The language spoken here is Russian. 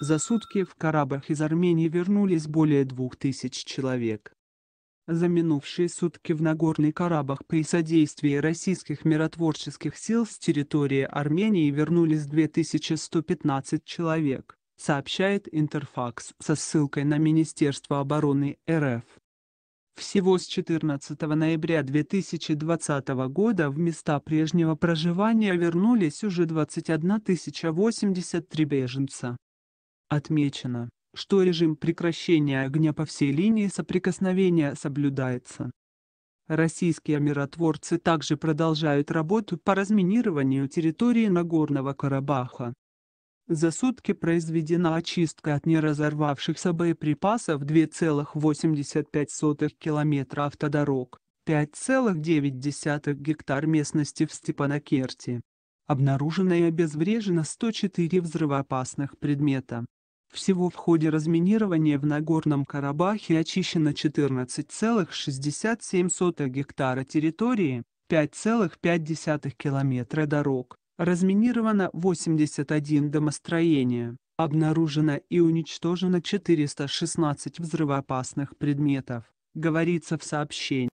За сутки в Карабах из Армении вернулись более двух тысяч человек. За минувшие сутки в Нагорный Карабах при содействии российских миротворческих сил с территории Армении вернулись 2115 человек, сообщает Интерфакс со ссылкой на Министерство обороны РФ. Всего с 14 ноября 2020 года в места прежнего проживания вернулись уже 21 083 беженца. Отмечено, что режим прекращения огня по всей линии соприкосновения соблюдается. Российские миротворцы также продолжают работу по разминированию территории Нагорного Карабаха. За сутки произведена очистка от неразорвавшихся боеприпасов 2,85 километра автодорог, 5,9 гектар местности в Степанакерте. Обнаружено и обезврежено 104 взрывоопасных предмета. Всего в ходе разминирования в Нагорном Карабахе очищено 14,67 гектара территории, 5,5 километра дорог, разминировано 81 домостроение, обнаружено и уничтожено 416 взрывоопасных предметов, говорится в сообщении.